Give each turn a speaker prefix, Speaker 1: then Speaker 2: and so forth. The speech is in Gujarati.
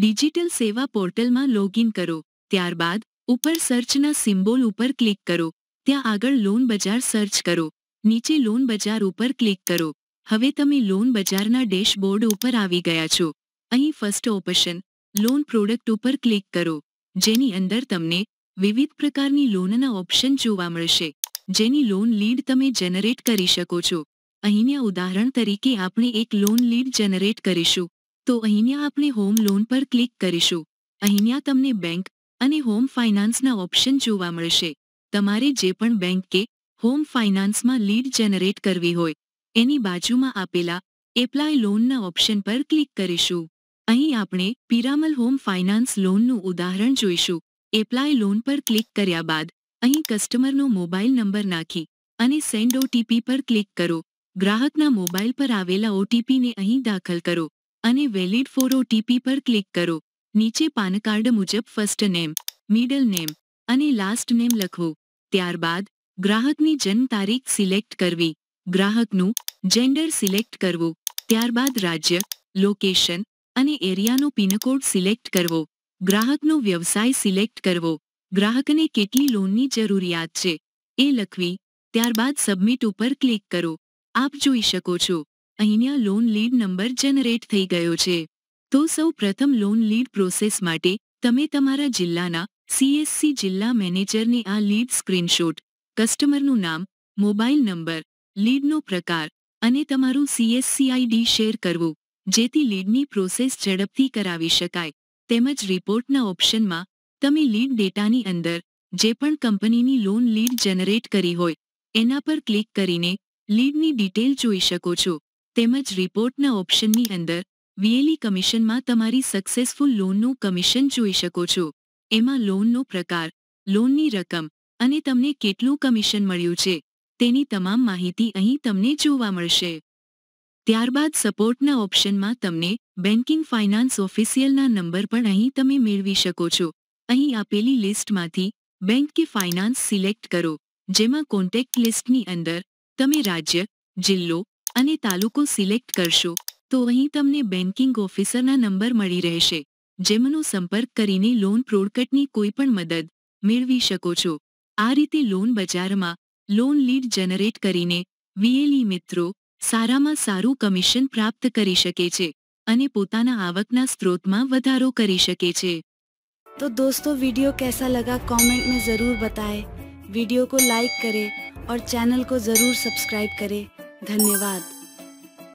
Speaker 1: ડિજિટલ સેવા પોર્ટલમાં લોગિન કરો ત્યારબાદ ઉપર સર્ચના સિમ્બોલ ઉપર ક્લિક કરો ત્યાં આગળ લોન બજાર સર્ચ કરો નીચે લોન બજાર ઉપર ક્લિક કરો હવે તમે લોન બજારના ડેશબોર્ડ ઉપર આવી ગયા છો અહીં ફર્સ્ટ ઓપ્શન લોન પ્રોડક્ટ ઉપર ક્લિક કરો જેની અંદર તમને વિવિધ પ્રકારની લોનના ઓપ્શન જોવા મળશે જેની લોન લીડ તમે જનરેટ કરી શકો છો અહીંના ઉદાહરણ તરીકે આપણે એક લોન લીડ જનરેટ કરીશું તો અહીંયા આપણે હોમ લોન પર ક્લિક કરીશું અહીંયા તમને બેંક અને હોમ ફાઇનાન્સના ઓપ્શન જોવા મળશે તમારે જે પણ બેંક કે હોમ ફાઇનાન્સમાં લીડ જનરેટ કરવી હોય એની બાજુમાં આપેલા એપ્લાય લોનના ઓપ્શન પર ક્લિક કરીશું અહીં આપણે પિરામલ હોમ ફાઇનાન્સ લોનનું ઉદાહરણ જોઈશું એપ્લાય લોન પર ક્લિક કર્યા બાદ અહીં કસ્ટમરનો મોબાઈલ નંબર નાખી અને સેન્ડ ઓટીપી પર ક્લિક કરો ગ્રાહકના મોબાઈલ પર આવેલા ઓટીપીને અહીં દાખલ કરો અને વેલિડ ફોર ઓટીપી પર ક્લિક કરો નીચે પાન કાર્ડ મુજબ ફર્સ્ટ નેમ મિડલ નેમ અને લાસ્ટ નેમ લખવું ત્યારબાદ ગ્રાહકની જન્મ તારીખ સિલેક્ટ કરવી ગ્રાહકનું જેન્ડર સિલેક્ટ કરવું ત્યારબાદ રાજ્ય લોકેશન અને એરિયાનો પિનકોડ સિલેક્ટ કરવો ગ્રાહકનો વ્યવસાય સિલેક્ટ કરવો ગ્રાહકને કેટલી લોનની જરૂરિયાત છે એ લખવી ત્યારબાદ સબમિટ ઉપર ક્લિક કરો આપ જોઈ શકો છો અહીંયા લોન લીડ નંબર જનરેટ થઈ ગયો છે તો સૌ પ્રથમ લોન લીડ પ્રોસેસ માટે તમે તમારા જિલ્લાના સીએસસી જિલ્લા મેનેજરને આ લીડ સ્ક્રીનશોટ કસ્ટમરનું નામ મોબાઈલ નંબર લીડનો પ્રકાર અને તમારું સીએસસીઆઈડી શેર કરવું જેથી લીડની પ્રોસેસ ઝડપથી કરાવી શકાય તેમજ રિપોર્ટના ઓપ્શનમાં તમે લીડ ડેટાની અંદર જે પણ કંપનીની લોન લીડ જનરેટ કરી હોય એના પર ક્લિક કરીને લીડની ડિટેલ જોઈ શકો છો તેમજ રિપોર્ટના ઓપ્શનની અંદર વીએલઈ કમિશનમાં તમારી સક્સેસફુલ લોનનું કમિશન જોઈ શકો છો એમાં લોનનો પ્રકાર લોનની રકમ અને તમને કેટલું કમિશન મળ્યું છે તેની તમામ માહિતી અહીં તમને જોવા મળશે ત્યારબાદ સપોર્ટના ઓપ્શનમાં તમને બેન્કિંગ ફાઇનાન્સ ઓફિસિયલના નંબર પણ અહીં તમે મેળવી શકો છો અહીં આપેલી લિસ્ટમાંથી બેંક કે ફાઇનાન્સ સિલેક્ટ કરો જેમાં કોન્ટેક્ટ લિસ્ટની અંદર તમે રાજ્ય જિલ્લો અને તાલુકો સિલેક્ટ કરશો તો અહીં તમને બેન્કિંગ ઓફિસરના નંબર મળી રહેશે જેમનો સંપર્ક કરીને લોન પ્રોડકટની કોઈપણ મદદ મેળવી શકો છો આ રીતે લોન બજારમાં લોન લીડ જનરેટ કરીને વીએલઈ મિત્રો સારામાં સારું કમિશન પ્રાપ્ત કરી શકે છે અને પોતાના આવકના સ્ત્રોતમાં વધારો કરી શકે છે તો દોસ્તો वीडियो કેસા लगा कमेंट में ज़रूर बताएं वीडियो को लाइक करें और चैनल को ज़रूर सब्सक्राइब करें ધન્યવાદ